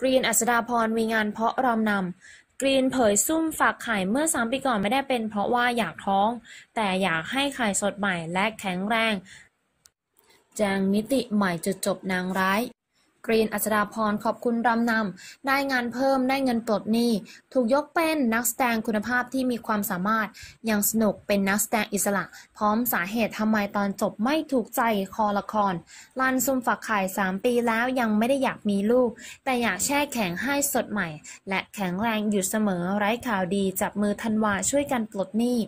กรีนอัศดาพรมีงานเพาะรำนำ กรีนเผยซุ่มฝากไข่เมื่อสามปีก่อนไม่ได้เป็นเพราะว่าอยากท้อง แต่อยากให้ไข่สดใหม่และแข็งแรง แจงมิติใหม่จุดจบนางร้ายกรีนอัจดาพรขอบคุณรำนำ ได้งานเพิ่มได้เงินปลดหนี้ ถูกยกเป็นนักแสดงคุณภาพที่มีความสามารถ ยังสนุกเป็นนักแสดงอิสระ พร้อมสาเหตุทำไมตอนจบไม่ถูกใจคอละครลันซุมฝักไข่3ปีแล้วยังไม่ได้อยากมีลูก แต่อยากแช่แข็งให้สดใหม่ และแข็งแรงอยู่เสมอ ไร้ข่าวดีจับมือธันวาช่วยกันปลดหนี้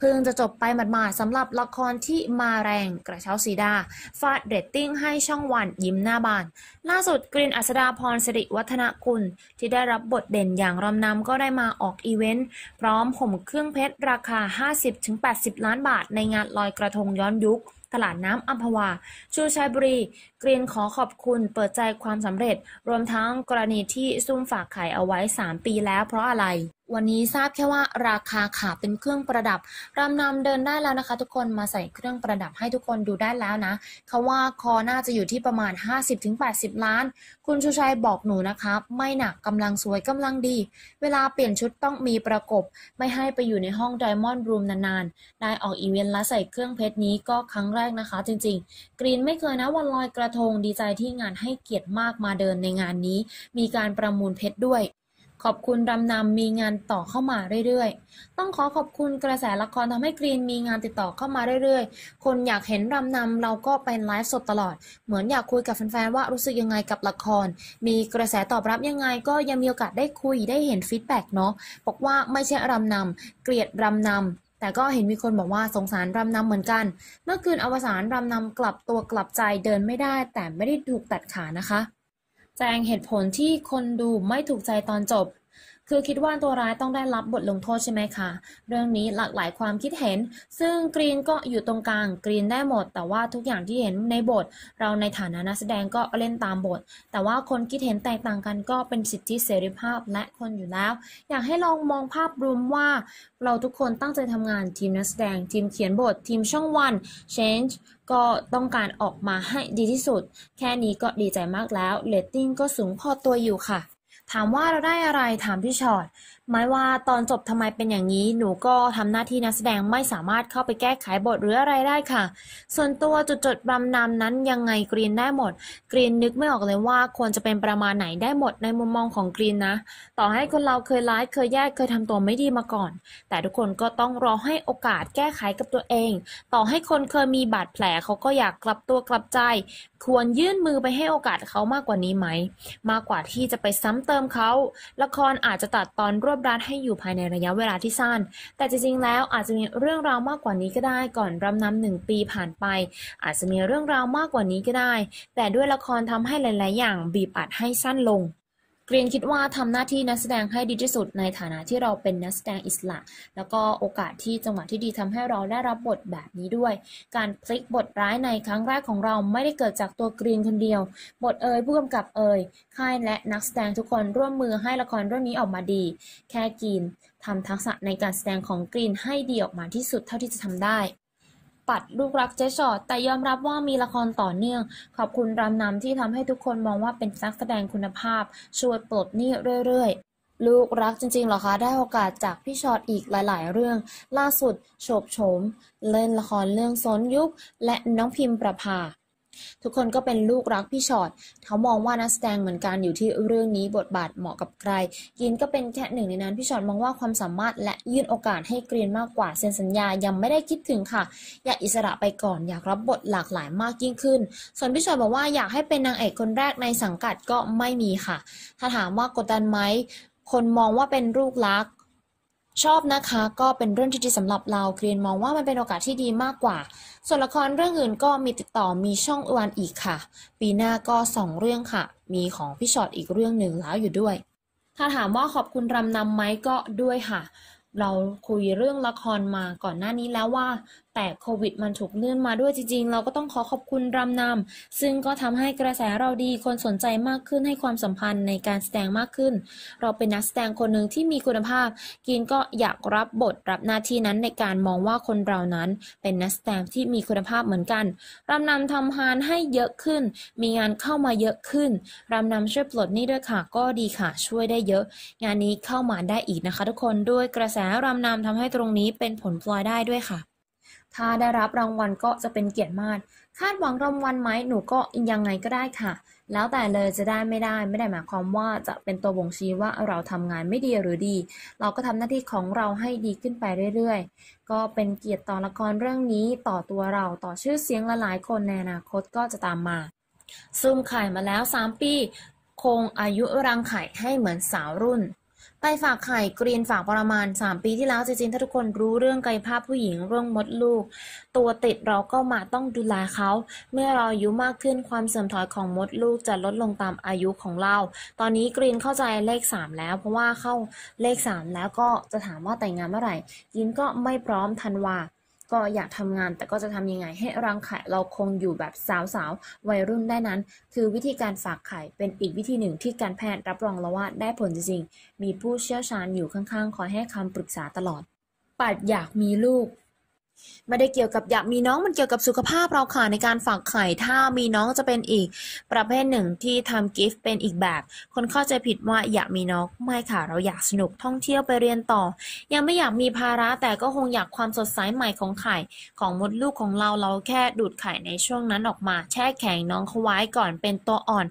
เพิ่งจะจบไปหมาดๆสำหรับละครที่มาแรงกระเช้าสีดา ฟาดเรตติ้งให้ช่องวันยิ้มหน้าบาน ล่าสุดกรินอัศดาพรสิริวัฒนกุลที่ได้รับบทเด่นอย่างรำนำก็ได้มาออกอีเวนต์ พร้อมผมเครื่องเพชรราคา 50-80 ล้านบาทในงานลอยกระทงย้อนยุคตลาดน้ำอัมพวา ชูชัยบุรี กรีนขอขอบคุณเปิดใจความสำเร็จ รวมทั้งกรณีที่ซุ่มฝากไข่เอาไว้ 3 ปีแล้วเพราะอะไรวันนี้ทราบแค่ว่าราคาขาเป็นเครื่องประดับ รำนำเดินได้แล้วนะคะทุกคนมาใส่เครื่องประดับให้ทุกคนดูได้แล้วนะเขาว่าคอน่าจะอยู่ที่ประมาณ 50-80 ล้าน คุณชูชัยบอกหนูนะคะไม่หนักกำลังสวยกำลังดี เวลาเปลี่ยนชุดต้องมีประกบ ไม่ให้ไปอยู่ในห้องไดมอนด์รูมนานๆ ได้ออกอีเวนต์และใส่เครื่องเพชรนี้ก็ครั้งแรกนะคะ จริงๆ กรีนไม่เคยนะวันลอยกระทงดีใจที่งานให้เกียรติมากมาเดินในงานนี้ มีการประมูลเพชรด้วยขอบคุณ รำนำมีงานต่อเข้ามาเรื่อยๆ ต้องขอขอบคุณกระแสละครทำให้กรีนมีงานติดต่อเข้ามาเรื่อยๆ คนอยากเห็นรำนำเราก็เป็นไลฟ์สดตลอด เหมือนอยากคุยกับแฟนๆว่ารู้สึกยังไงกับละคร มีกระแสตอบรับยังไงก็ยังมีโอกาสได้คุยได้เห็นฟีดแบ็กเนาะ บอกว่าไม่ใช่รำนำเกลียดรำนำ แต่ก็เห็นมีคนบอกว่าสงสารรำนำเหมือนกัน เมื่อคืนอวสานรำนำกลับตัวกลับใจเดินไม่ได้ แต่ไม่ได้ถูกตัดขานะคะแจงเหตุผลที่คนดูไม่ถูกใจตอนจบคือคิดว่าตัวร้ายต้องได้รับบทลงโทษใช่ไหมคะ เรื่องนี้หลากหลายความคิดเห็น ซึ่งกรีนก็อยู่ตรงกลาง กรีนได้หมด แต่ว่าทุกอย่างที่เห็นในบท เราในฐานะนักแสดงก็เล่นตามบท แต่ว่าคนคิดเห็นแตกต่างกันก็เป็นสิทธิเสรีภาพและคนอยู่แล้ว อยากให้ลองมองภาพรวมว่า เราทุกคนตั้งใจทำงานทีมนักแสดงทีมเขียนบท ทีมช่องวัน change ก็ต้องการออกมาให้ดีที่สุด แค่นี้ก็ดีใจมากแล้วเรตติ้งก็สูงพอตัวอยู่ค่ะถามว่าเราได้อะไรถามพี่ชอตหมายว่าตอนจบทำไมเป็นอย่างนี้ หนูก็ทำหน้าที่นักแสดงไม่สามารถเข้าไปแก้ไขบทหรืออะไรได้ค่ะ ส่วนตัวจุดจดบรำนำนั้นยังไงกรีนได้หมดกรีนนึกไม่ออกเลยว่าควรจะเป็นประมาณไหนได้หมดในมุมมองของกรีนนะ ต่อให้คนเราเคยร้ายเคยแย่เคยทำตัวไม่ดีมาก่อน แต่ทุกคนก็ต้องรอให้โอกาสแก้ไขกับตัวเอง ต่อให้คนเคยมีบาดแผลเขาก็อยากกลับตัวกลับใจ ควรยื่นมือไปให้โอกาสเขามากกว่านี้ไหมมากกว่าที่จะไปซ้ำเติมเขาละครอาจจะตัดตอนรวบอบรัดให้อยู่ภายในระยะเวลาที่สั้น แต่จริงๆแล้วอาจจะมีเรื่องราวมากกว่านี้ก็ได้ ก่อนรำนำหนึ่งปีผ่านไป อาจจะมีเรื่องราวมากกว่านี้ก็ได้ แต่ด้วยละครทำให้หลาย ๆ อย่างบีบอัดให้สั้นลงกรีนคิดว่าทำหน้าที่นักแสดงให้ดีที่สุดในฐานะที่เราเป็นนักแสดงอิสระ แล้วก็โอกาสที่จังหวะที่ดีทำให้เราได้รับบทแบบนี้ด้วย การพลิกบทร้ายในครั้งแรกของเราไม่ได้เกิดจากตัวกรีนคนเดียวบทเอ่ยผู้กำกับเอ่ยค่ายและนักแสดงทุกคนร่วมมือให้ละครเรื่องนี้ออกมาดี แค่กรีนทำทักษะในการแสดงของกรีนให้ดีออกมาที่สุดเท่าที่จะทำได้ปัดลูกรักเจ๊ชอดแต่ยอมรับว่ามีละครต่อเนื่อง ขอบคุณรำนำที่ทำให้ทุกคนมองว่าเป็นนักแสดงคุณภาพช่วยปลดหนี้เรื่อย ๆ ลูกรักจริงๆหรอคะ ได้โอกาสจากพี่ชอดอีกหลายๆ เรื่อง ล่าสุดโฉบโฉมเล่นละครเรื่องซนยุค และน้องพิมประภาทุกคนก็เป็นลูกรักพี่ชอ็อตเขามองว่านักแสดงเหมือนกันอยู่ที่เรื่องนี้บทบาทเหมาะกับใคร กินก็เป็นแค่หนึ่งในนั้น พี่ชอ็อตมองว่าความสามารถและยื่นโอกาสให้กรีนมากกว่าเซ็นสัญญายังไม่ได้คิดถึงค่ะอยากอิสระไปก่อนอยากรับบทหลากหลายมากยิ่งขึ้น ส่วนพี่ชอ็อตบอกว่าอยากให้เป็นนางเอกคนแรกในสังกัดก็ไม่มีค่ะ ถ้าถามว่ากดดันไหมคนมองว่าเป็นลูกรักชอบนะคะก็เป็นเรื่องที่ดีสำหรับเราเกรียนมองว่ามันเป็นโอกาสที่ดีมากกว่า ส่วนละครเรื่องอื่นก็มีติดต่อมีช่องอวนอีกค่ะ ปีหน้าก็สองเรื่องค่ะ มีของพี่ชอตอีกเรื่องหนึ่งแล้วอยู่ด้วย ถ้าถามว่าขอบคุณรำนำไหมก็ด้วยค่ะ เราคุยเรื่องละครมาก่อนหน้านี้แล้วว่าแต่โควิดมันถูกเลื่อนมาด้วยจริงๆ เราก็ต้องขอขอบคุณรำนำซึ่งก็ทำให้กระแสเราดี คนสนใจมากขึ้นให้ความสัมพันธ์ในการแสดงมากขึ้น เราเป็นนักแสดงคนหนึ่งที่มีคุณภาพ กินก็อยากรับบทรับหน้าที่นั้นในการมองว่าคนเรานั้นเป็นนักแสดงที่มีคุณภาพเหมือนกัน รำนำทำฮานให้เยอะขึ้น มีงานเข้ามาเยอะขึ้น รำนำช่วยปลดนี่ด้วยค่ะ ก็ดีค่ะ ช่วยได้เยอะ งานนี้เข้ามาได้อีกนะคะ ทุกคนด้วยกระแสรำนำทำให้ตรงนี้เป็นผลพลอยได้ด้วยค่ะถ้าได้รับรางวัลก็จะเป็นเกียรติมากคาดหวังรางวัลไหมหนูก็ยังไงก็ได้ค่ะ แล้วแต่เลยจะได้ไม่ได้ไม่ได้หมายความว่าจะเป็นตัวบ่งชี้ว่าเราทำงานไม่ดีหรือดี เราก็ทำหน้าที่ของเราให้ดีขึ้นไปเรื่อยๆ ก็เป็นเกียรติต่อละครเรื่องนี้ต่อตัวเราต่อชื่อเสียงลหลายคนในอนาคตก็จะตามมาซุ่มไข่มาแล้ว3ปี คงอายุรังไข่ให้เหมือนสาวรุ่นไตฝากไข่เกรียนฝากประมาณ 3 ปีที่แล้วจริงๆถ้าทุกคนรู้เรื่องกายภาพผู้หญิงเรื่องมดลูก ตัวติดเราก็มาต้องดูแลเขาเมื่อเราอายุมากขึ้นความเสื่อมถอยของมดลูกจะลดลงตามอายุของเรา ตอนนี้เกรียนเข้าใจเลข 3 แล้วเพราะว่าเข้าเลข 3 แล้วก็จะถามว่าแต่งงานเมื่อไหร่ยินก็ไม่พร้อมทันว่าก็อยากทำงานแต่ก็จะทำยังไงให้รังไข่เราคงอยู่แบบสาวสาวัยรุ่นได้นั้น คือวิธีการฝากไข่เป็นอีกวิธีหนึ่งที่การแพทย์รับรองแล้วว่าได้ผลจริง มีผู้เชี่ยวชาญอยู่ข้างๆคอยให้คำปรึกษาตลอด ปัดอยากมีลูกไม่ได้เกี่ยวกับอยากมีน้องมันเกี่ยวกับสุขภาพ เราค่ะในการฝากไข่ ถ้ามีน้องจะเป็นอีกประเภทหนึ่งที่ทำกิฟต์เป็นอีกแบบ คนเข้าใจผิดว่าอยากมีน้อง ไม่ค่ะเราอยากสนุกท่องเที่ยวไปเรียนต่อ ยังไม่อยากมีภาระแต่ก็คงอยากความสดใสใหม่ของไข่ ของมดลูกของเราเราแค่ดูดไข่ในช่วงนั้นออกมา แช่แข็งน้องเขาไว้ก่อนเป็นตัวอ่อน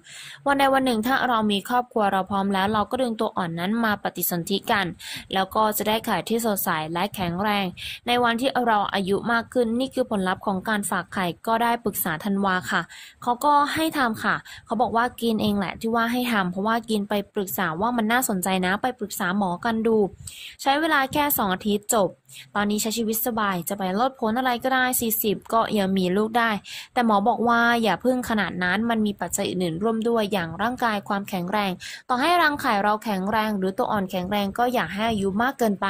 วันใดวันหนึ่งถ้าเรามีครอบครัวเราพร้อมแล้วเราก็ดึงตัวอ่อนนั้นมาปฏิสนธิกัน แล้วก็จะได้ไข่ที่สดใสและแข็งแรง ในวันที่เราอายุมากขึ้นนี่คือผลลัพธ์ของการฝากไข่ก็ได้ปรึกษาธันวาค่ะเขาก็ให้ทำค่ะเขาบอกว่ากินเองแหละที่ว่าให้ทำเพราะว่ากินไปปรึกษาว่ามันน่าสนใจนะไปปรึกษาหมอกันดู ใช้เวลาแค่ 2 อาทิตย์จบ ตอนนี้ใช้ชีวิตสบายจะไปลดผลอะไรก็ได้ 40 ก็ยังมีลูกได้ แต่หมอบอกว่าอย่าพึ่งขนาดนั้นมันมีปัจจัยอื่นร่วมด้วยอย่างร่างกายความแข็งแรงต่อให้รังไข่เราแข็งแรง หรือตัวอ่อนแข็งแรงก็อย่าให้อายุมากเกินไป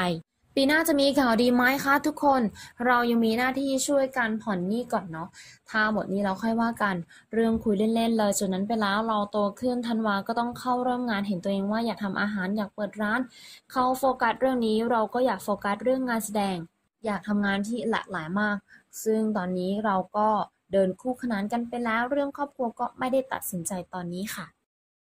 ปีหน้าจะมีข่าวดีไหมคะทุกคน เรายังมีหน้าที่ช่วยกันผ่อนหนี้ก่อนเนาะถ้าหมดนี้เราค่อยว่ากัน เรื่องคุยเล่นๆ เลยจนนั้นไปแล้วเราโตขึ้นธันวาก็ต้องเข้าเริ่มงานเห็นตัวเองว่าอยากทำอาหารอยากเปิดร้านเขาโฟกัสเรื่องนี้เราก็อยากโฟกัสเรื่องงานแสดงอยากทำงานที่หลากหลายมาก ซึ่งตอนนี้เราก็เดินคู่ขนานกันไปแล้วเรื่องครอบครัวก็ไม่ได้ตัดสินใจตอนนี้ค่ะ